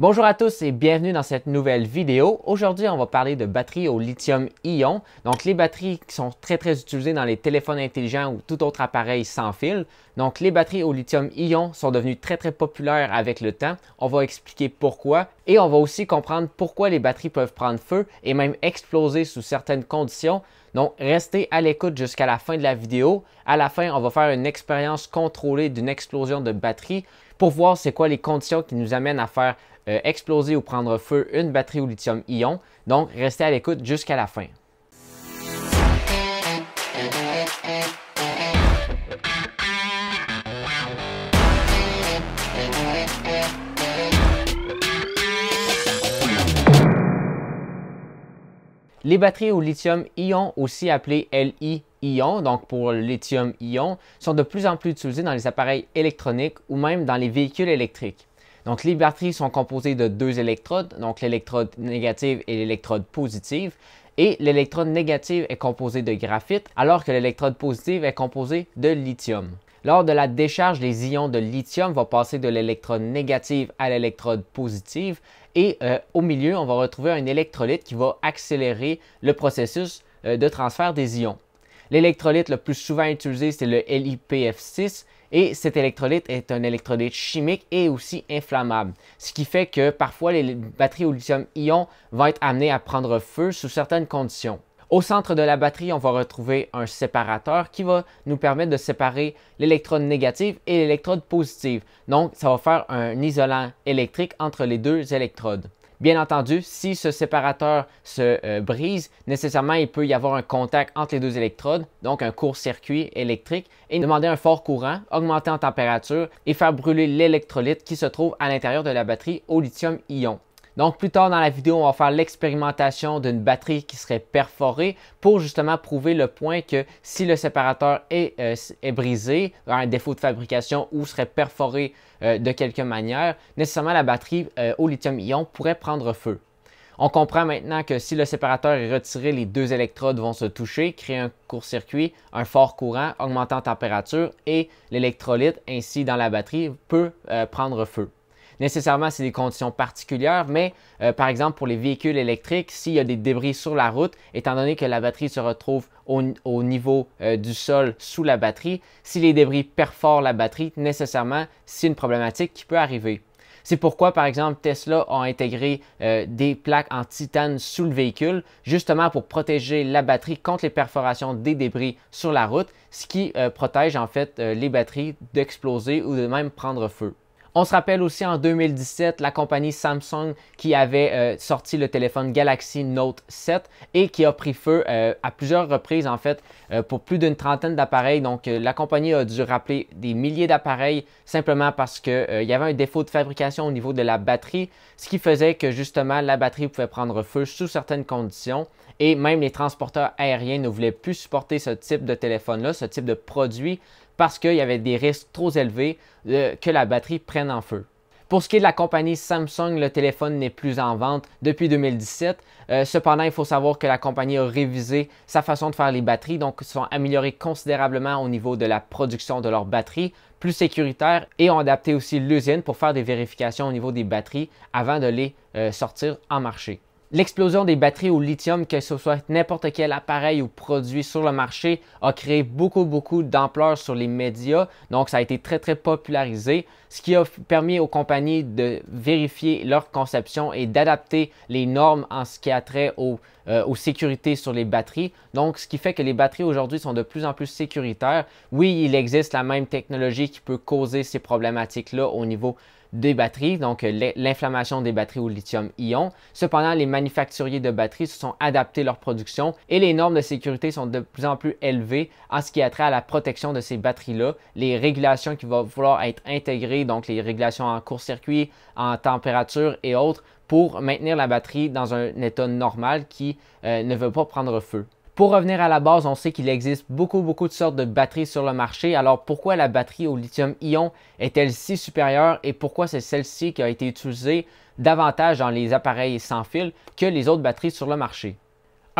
Bonjour à tous et bienvenue dans cette nouvelle vidéo. Aujourd'hui, on va parler de batteries au lithium-ion. Donc, les batteries qui sont très, très utilisées dans les téléphones intelligents ou tout autre appareil sans fil. Donc, les batteries au lithium-ion sont devenues très, très populaires avec le temps. On va expliquer pourquoi et on va aussi comprendre pourquoi les batteries peuvent prendre feu et même exploser sous certaines conditions. Donc, restez à l'écoute jusqu'à la fin de la vidéo. À la fin, on va faire une expérience contrôlée d'une explosion de batterie pour voir c'est quoi les conditions qui nous amènent à faire euh, exploser ou prendre feu une batterie au lithium-ion. Donc, restez à l'écoute jusqu'à la fin. Les batteries au lithium-ion, aussi appelées LI-ion, donc pour lithium-ion, sont de plus en plus utilisées dans les appareils électroniques ou même dans les véhicules électriques. Donc, les batteries sont composées de deux électrodes, donc l'électrode négative et l'électrode positive. Et l'électrode négative est composée de graphite, alors que l'électrode positive est composée de lithium. Lors de la décharge, les ions de lithium vont passer de l'électrode négative à l'électrode positive, et euh, au milieu, on va retrouver un électrolyte qui va accélérer le processus euh, de transfert des ions. L'électrolyte le plus souvent utilisé, c'est le LiPF6 et cet électrolyte est un électrolyte chimique et aussi inflammable, ce qui fait que parfois les batteries au lithium-ion vont être amenées à prendre feu sous certaines conditions. Au centre de la batterie, on va retrouver un séparateur qui va nous permettre de séparer l'électrode négative et l'électrode positive. Donc, ça va faire un isolant électrique entre les deux électrodes. Bien entendu, si ce séparateur se euh, brise, nécessairement il peut y avoir un contact entre les deux électrodes, donc un court-circuit électrique, et demander un fort courant, augmenter en température et faire brûler l'électrolyte qui se trouve à l'intérieur de la batterie au lithium-ion. Donc plus tard dans la vidéo, on va faire l'expérimentation d'une batterie qui serait perforée pour justement prouver le point que si le séparateur est, euh, brisé, un défaut de fabrication ou serait perforé euh, de quelque manière, nécessairement la batterie euh, au lithium-ion pourrait prendre feu. On comprend maintenant que si le séparateur est retiré, les deux électrodes vont se toucher, créer un court-circuit, un fort courant, augmentant la température et l'électrolyte ainsi dans la batterie peut prendre feu. Nécessairement, c'est des conditions particulières, mais euh, par exemple pour les véhicules électriques, s'il y a des débris sur la route, étant donné que la batterie se retrouve au, niveau euh, du sol sous la batterie, si les débris perforent la batterie, nécessairement, c'est une problématique qui peut arriver. C'est pourquoi, par exemple, Tesla a intégré euh, des plaques en titane sous le véhicule, justement pour protéger la batterie contre les perforations des débris sur la route, ce qui protège en fait les batteries d'exploser ou de même prendre feu. On se rappelle aussi en 2017 la compagnie Samsung qui avait euh, sorti le téléphone Galaxy Note 7 et qui a pris feu euh, à plusieurs reprises en fait euh, pour plus d'une trentaine d'appareils. Donc la compagnie a dû rappeler des milliers d'appareils simplement parce qu'il y avait un défaut de fabrication au niveau de la batterie, ce qui faisait que justement la batterie pouvait prendre feu sous certaines conditions et même les transporteurs aériens ne voulaient plus supporter ce type de téléphone-là, ce type de produit parce qu'il y avait des risques trop élevés euh, que la batterie prenne en feu. Pour ce qui est de la compagnie Samsung, le téléphone n'est plus en vente depuis 2017. Euh, cependant, il faut savoir que la compagnie a révisé sa façon de faire les batteries, donc ils sont améliorés considérablement au niveau de la production de leurs batteries, plus sécuritaires, et ont adapté aussi l'usine pour faire des vérifications au niveau des batteries avant de les euh, sortir en marché. L'explosion des batteries au lithium, que ce soit n'importe quel appareil ou produit sur le marché, a créé beaucoup, beaucoup d'ampleur sur les médias. Donc, ça a été très, très popularisé, ce qui a permis aux compagnies de vérifier leur conception et d'adapter les normes en ce qui a trait euh, aux, sécurités sur les batteries. Donc, ce qui fait que les batteries aujourd'hui sont de plus en plus sécuritaires. Oui, il existe la même technologie qui peut causer ces problématiques-là au niveau des batteries, donc euh, l'inflammation des batteries au lithium-ion. Cependant, les manufacturiers de batteries se sont adaptés leur production et les normes de sécurité sont de plus en plus élevées en ce qui a trait à la protection de ces batteries-là, les régulations qui vont vouloir être intégrées, donc les régulations en court-circuit, en température et autres, pour maintenir la batterie dans un état normal qui euh, ne veut pas prendre feu. Pour revenir à la base, on sait qu'il existe beaucoup, beaucoup de sortes de batteries sur le marché. Alors pourquoi la batterie au lithium-ion est-elle si supérieure et pourquoi c'est celle-ci qui a été utilisée davantage dans les appareils sans fil que les autres batteries sur le marché?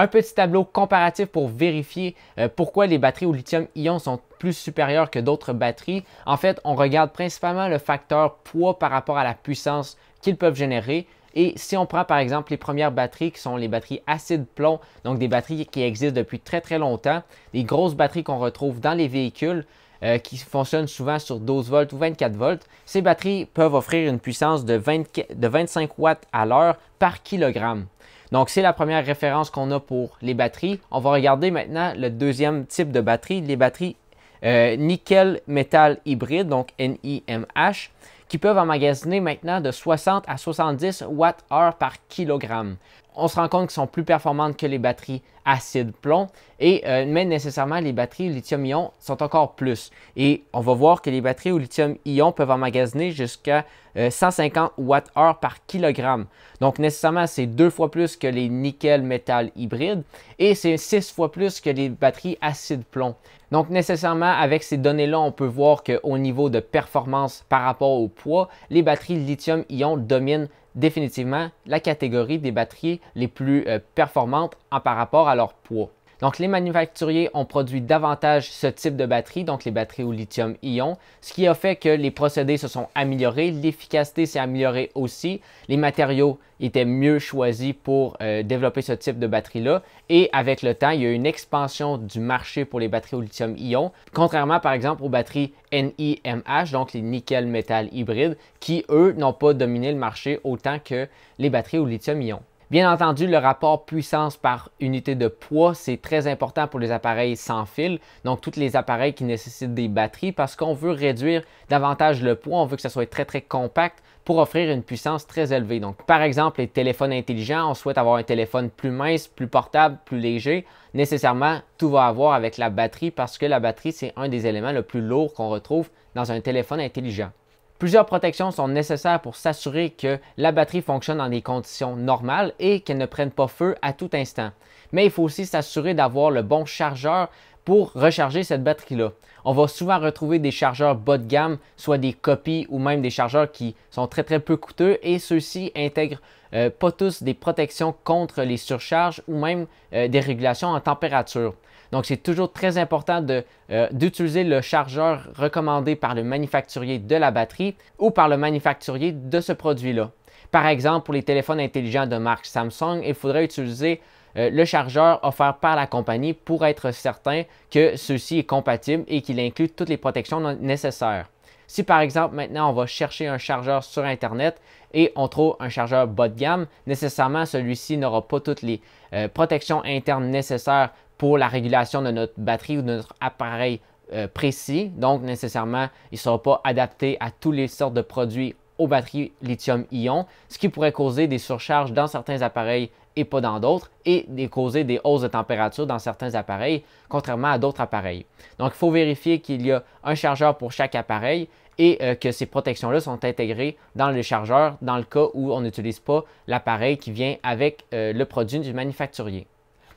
un petit tableau comparatif pour vérifier euh, pourquoi les batteries au lithium-ion sont plus supérieures que d'autres batteries. En fait, on regarde principalement le facteur poids par rapport à la puissance qu'ils peuvent générer et si on prend par exemple les premières batteries qui sont les batteries acide-plomb, donc des batteries qui existent depuis très très longtemps, des grosses batteries qu'on retrouve dans les véhicules, euh, qui fonctionnent souvent sur 12 volts ou 24 volts, ces batteries peuvent offrir une puissance de, 25 watts à l'heure par kilogramme. Donc c'est la première référence qu'on a pour les batteries. On va regarder maintenant le deuxième type de batterie, les batteries euh, nickel-métal hybride, donc NIMH qui peuvent emmagasiner maintenant de 60 à 70 watts-heure par kilogramme on se rend compte qu'elles sont plus performantes que les batteries acide-plomb, et euh, mais nécessairement les batteries lithium-ion sont encore plus. Et on va voir que les batteries au lithium-ion peuvent emmagasiner jusqu'à 150 150 Wh par kilogramme. Donc nécessairement, c'est deux fois plus que les nickel-métal hybrides, et c'est six fois plus que les batteries acide-plomb. Donc nécessairement, avec ces données-là, on peut voir qu'au niveau de performance par rapport au poids, les batteries lithium-ion dominent définitivement la catégorie des batteries les plus euh, performantes en par rapport à leur poids. Donc les manufacturiers ont produit davantage ce type de batterie, donc les batteries au lithium-ion, ce qui a fait que les procédés se sont améliorés, l'efficacité s'est améliorée aussi, les matériaux étaient mieux choisis pour euh, développer ce type de batterie-là, et avec le temps, il y a eu une expansion du marché pour les batteries au lithium-ion, contrairement par exemple aux batteries NIMH, donc les nickel-métal hybrides, qui eux n'ont pas dominé le marché autant que les batteries au lithium-ion. Bien entendu, le rapport puissance par unité de poids, c'est très important pour les appareils sans fil, donc tous les appareils qui nécessitent des batteries parce qu'on veut réduire davantage le poids, on veut que ça soit très très compact pour offrir une puissance très élevée. Donc par exemple, les téléphones intelligents, on souhaite avoir un téléphone plus mince, plus portable, plus léger. Nécessairement, tout va avoir avec la batterie parce que la batterie, c'est un des éléments le plus lourd qu'on retrouve dans un téléphone intelligent. Plusieurs protections sont nécessaires pour s'assurer que la batterie fonctionne dans des conditions normales et qu'elle ne prenne pas feu à tout instant. Mais il faut aussi s'assurer d'avoir le bon chargeur pour recharger cette batterie-là. On va souvent retrouver des chargeurs bas de gamme, soit des copies ou même des chargeurs qui sont très très peu coûteux et ceux-ci intègrent euh, pas tous des protections contre les surcharges ou même euh, des régulations en température. Donc, c'est toujours très important euh, d'utiliser le chargeur recommandé par le manufacturier de la batterie ou par le manufacturier de ce produit-là. Par exemple, pour les téléphones intelligents de marque Samsung, il faudrait utiliser euh, le chargeur offert par la compagnie pour être certain que ceci est compatible et qu'il inclut toutes les protections nécessaires. Si par exemple maintenant on va chercher un chargeur sur Internet et on trouve un chargeur bas de gamme, nécessairement celui-ci n'aura pas toutes les euh, protections internes nécessaires pour la régulation de notre batterie ou de notre appareil euh, précis. Donc, nécessairement, il ne sera pas adapté à toutes les sortes de produits aux batteries lithium-ion, ce qui pourrait causer des surcharges dans certains appareils et pas dans d'autres, et causer des hausses de température dans certains appareils, contrairement à d'autres appareils. Donc, il faut vérifier qu'il y a un chargeur pour chaque appareil et euh, que ces protections-là sont intégrées dans le chargeur dans le cas où on n'utilise pas l'appareil qui vient avec euh, le produit du manufacturier.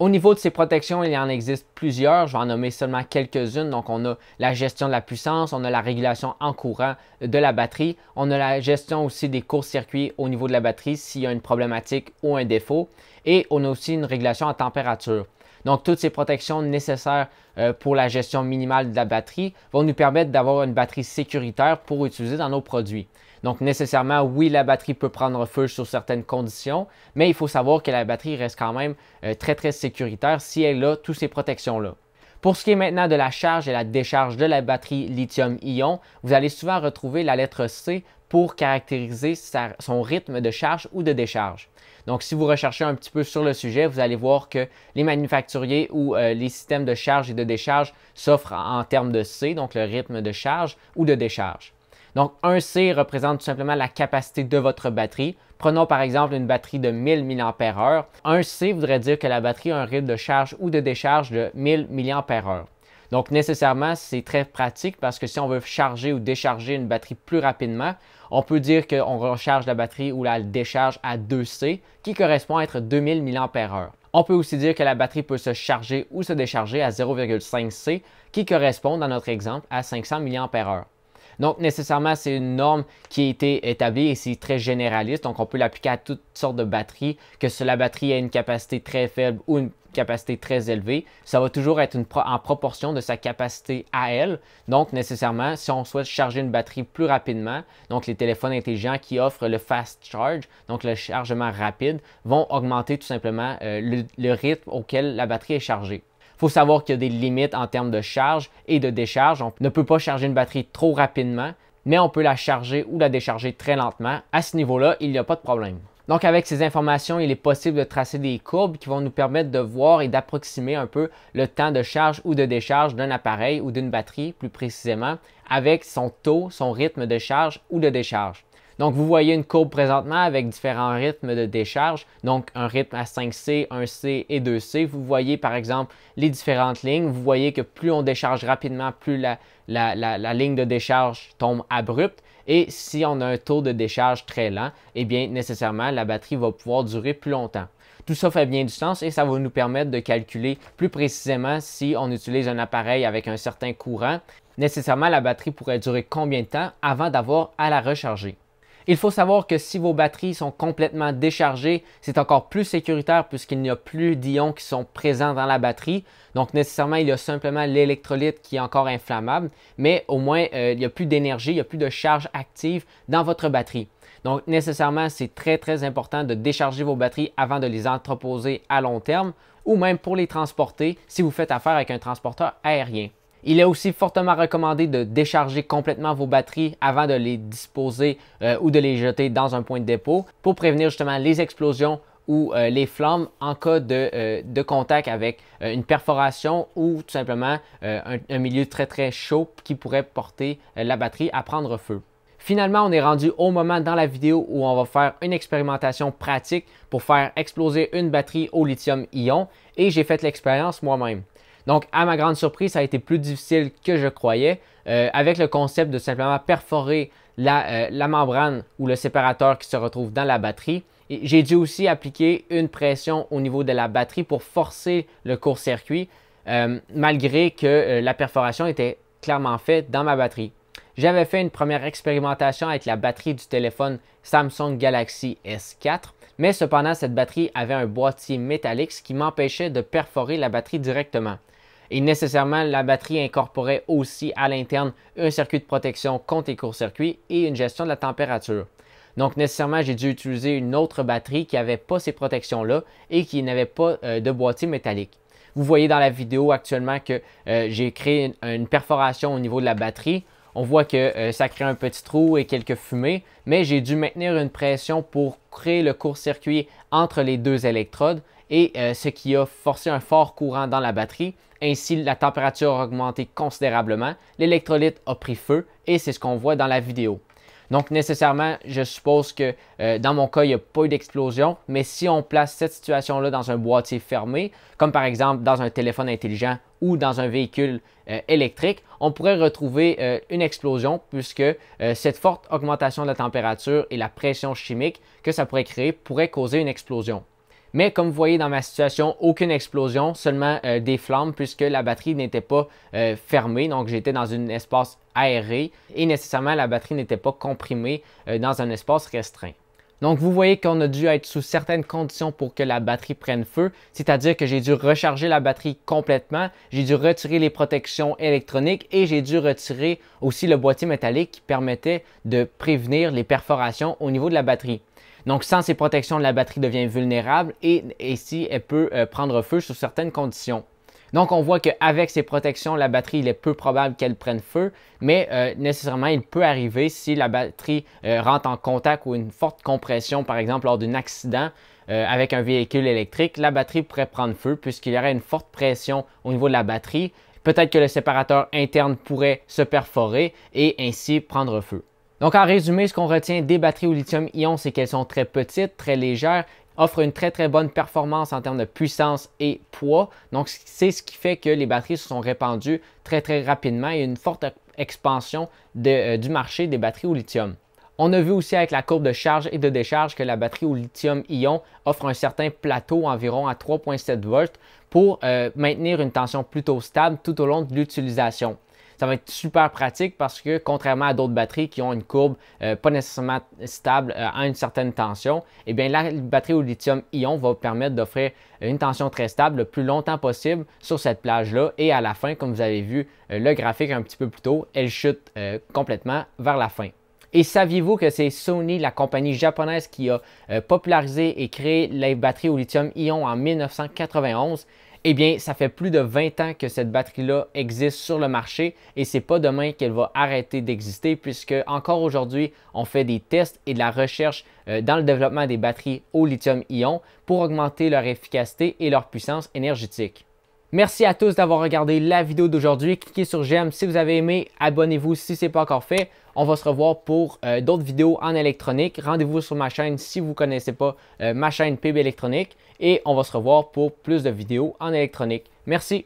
Au niveau de ces protections, il y en existe plusieurs. Je vais en nommer seulement quelques-unes. Donc, on a la gestion de la puissance, on a la régulation en courant de la batterie, on a la gestion aussi des courts-circuits au niveau de la batterie s'il y a une problématique ou un défaut, et on a aussi une régulation en température. Donc, toutes ces protections nécessaires euh, pour la gestion minimale de la batterie vont nous permettre d'avoir une batterie sécuritaire pour utiliser dans nos produits. Donc nécessairement, oui, la batterie peut prendre feu sur certaines conditions, mais il faut savoir que la batterie reste quand même euh, très très sécuritaire si elle a toutes ces protections-là. Pour ce qui est maintenant de la charge et la décharge de la batterie lithium-ion, vous allez souvent retrouver la lettre C pour caractériser son rythme de charge ou de décharge. Donc, si vous recherchez un petit peu sur le sujet, vous allez voir que les manufacturiers ou euh, les systèmes de charge et de décharge s'offrent en termes de C, donc le rythme de charge ou de décharge. Donc un c représente tout simplement la capacité de votre batterie. Prenons par exemple une batterie de 1000 mAh. Un c voudrait dire que la batterie a un rythme de charge ou de décharge de 1000 mAh. Donc nécessairement, c'est très pratique parce que si on veut charger ou décharger une batterie plus rapidement, on peut dire qu'on recharge la batterie ou la décharge à 2C, qui correspond à être 2000 mAh. On peut aussi dire que la batterie peut se charger ou se décharger à 0,5C, qui correspond dans notre exemple à 500 mAh. Donc, nécessairement, c'est une norme qui a été établie et c'est très généraliste. Donc, on peut l'appliquer à toutes sortes de batteries, que si la batterie ait une capacité très faible ou une capacité très élevée, ça va toujours être en proportion de sa capacité à elle. Donc, nécessairement, si on souhaite charger une batterie plus rapidement, donc les téléphones intelligents qui offrent le fast charge, donc le chargement rapide, vont augmenter tout simplement euh, le rythme auquel la batterie est chargée faut savoir qu'il y a des limites en termes de charge et de décharge. On ne peut pas charger une batterie trop rapidement, mais on peut la charger ou la décharger très lentement. À ce niveau-là, il n'y a pas de problème. Donc avec ces informations, il est possible de tracer des courbes qui vont nous permettre de voir et d'approximer un peu le temps de charge ou de décharge d'un appareil ou d'une batterie plus précisément avec son taux, son rythme de charge ou de décharge. Donc, vous voyez une courbe présentement avec différents rythmes de décharge, donc un rythme à 5C, 1C et 2C. Vous voyez par exemple les différentes lignes. Vous voyez que plus on décharge rapidement, plus la, la ligne de décharge tombe abrupte. Et si on a un taux de décharge très lent, eh bien nécessairement la batterie va pouvoir durer plus longtemps. Tout ça fait bien du sens et ça va nous permettre de calculer plus précisément si on utilise un appareil avec un certain courant. Nécessairement, la batterie pourrait durer combien de temps avant d'avoir à la recharger. Il faut savoir que si vos batteries sont complètement déchargées, c'est encore plus sécuritaire puisqu'il n'y a plus d'ions qui sont présents dans la batterie. Donc nécessairement, il y a simplement l'électrolyte qui est encore inflammable, mais au moins, euh, il n'y a plus d'énergie, il n'y a plus de charge active dans votre batterie. Donc nécessairement, c'est très très important de décharger vos batteries avant de les entreposer à long terme ou même pour les transporter si vous faites affaire avec un transporteur aérien. Il est aussi fortement recommandé de décharger complètement vos batteries avant de les disposer euh, ou de les jeter dans un point de dépôt pour prévenir justement les explosions ou euh, les flammes en cas de, euh, contact avec une perforation ou tout simplement un, un, milieu très très chaud qui pourrait porter la batterie à prendre feu. Finalement, on est rendu au moment dans la vidéo où on va faire une expérimentation pratique pour faire exploser une batterie au lithium-ion et j'ai fait l'expérience moi-même. Donc, à ma grande surprise, ça a été plus difficile que je croyais. Euh, avec le concept de simplement perforer euh, la, membrane ou le séparateur qui se retrouve dans la batterie. J'ai dû aussi appliquer une pression au niveau de la batterie pour forcer le court-circuit, euh, malgré que la perforation était clairement faite dans ma batterie. J'avais fait une première expérimentation avec la batterie du téléphone Samsung Galaxy S4, mais cependant cette batterie avait un boîtier métallique ce qui m'empêchait de perforer la batterie directement et nécessairement la batterie incorporait aussi à l'interne un circuit de protection contre les courts-circuits et une gestion de la température. Donc nécessairement, j'ai dû utiliser une autre batterie qui n'avait pas ces protections-là et qui n'avait pas euh, de boîtier métallique. Vous voyez dans la vidéo actuellement que euh, j'ai créé une, perforation au niveau de la batterie. On voit que euh, ça crée un petit trou et quelques fumées, mais j'ai dû maintenir une pression pour créer le court-circuit entre les deux électrodes et euh, ce qui a forcé un fort courant dans la batterie. Ainsi, la température a augmenté considérablement, l'électrolyte a pris feu et c'est ce qu'on voit dans la vidéo. Donc nécessairement, je suppose que euh, dans mon cas, il n'y a pas eu d'explosion, mais si on place cette situation-là dans un boîtier fermé, comme par exemple dans un téléphone intelligent ou dans un véhicule euh, électrique, on pourrait retrouver une explosion puisque cette forte augmentation de la température et la pression chimique que ça pourrait créer pourrait causer une explosion. Mais comme vous voyez dans ma situation, aucune explosion, seulement euh, des flammes puisque la batterie n'était pas euh, fermée. Donc j'étais dans un espace aéré et nécessairement la batterie n'était pas comprimée euh, dans un espace restreint. Donc vous voyez qu'on a dû être sous certaines conditions pour que la batterie prenne feu, c'est-à-dire que j'ai dû recharger la batterie complètement, j'ai dû retirer les protections électroniques et j'ai dû retirer aussi le boîtier métallique qui permettait de prévenir les perforations au niveau de la batterie. Donc, sans ces protections, la batterie devient vulnérable et ici, elle peut euh, prendre feu sous certaines conditions. Donc, on voit qu'avec ces protections, la batterie, il est peu probable qu'elle prenne feu, mais euh, nécessairement, il peut arriver si la batterie euh, rentre en contact ou une forte compression, par exemple lors d'un accident avec un véhicule électrique, la batterie pourrait prendre feu puisqu'il y aurait une forte pression au niveau de la batterie. Peut-être que le séparateur interne pourrait se perforer et ainsi prendre feu. Donc en résumé, ce qu'on retient des batteries au lithium-ion, c'est qu'elles sont très petites, très légères, offrent une très très bonne performance en termes de puissance et poids. Donc c'est ce qui fait que les batteries se sont répandues très très rapidement et une forte expansion euh, du marché des batteries au lithium. On a vu aussi avec la courbe de charge et de décharge que la batterie au lithium-ion offre un certain plateau environ à 3.7 volts pour euh, maintenir une tension plutôt stable tout au long de l'utilisation ça va être super pratique parce que contrairement à d'autres batteries qui ont une courbe euh, pas nécessairement stable euh, à une certaine tension, eh bien la batterie au lithium-ion va permettre d'offrir une tension très stable le plus longtemps possible sur cette plage-là et à la fin, comme vous avez vu euh, le graphique un petit peu plus tôt, elle chute complètement vers la fin. Et saviez-vous que c'est Sony, la compagnie japonaise qui a popularisé et créé les batteries au lithium-ion en 1991 eh bien, ça fait plus de 20 ans que cette batterie-là existe sur le marché et c'est pas demain qu'elle va arrêter d'exister puisque encore aujourd'hui, on fait des tests et de la recherche euh, dans le développement des batteries au lithium-ion pour augmenter leur efficacité et leur puissance énergétique. Merci à tous d'avoir regardé la vidéo d'aujourd'hui. Cliquez sur j'aime si vous avez aimé, abonnez-vous si ce n'est pas encore fait. On va se revoir pour euh, d'autres vidéos en électronique. Rendez-vous sur ma chaîne si vous ne connaissez pas euh, ma chaîne PB électronique. Et on va se revoir pour plus de vidéos en électronique. Merci.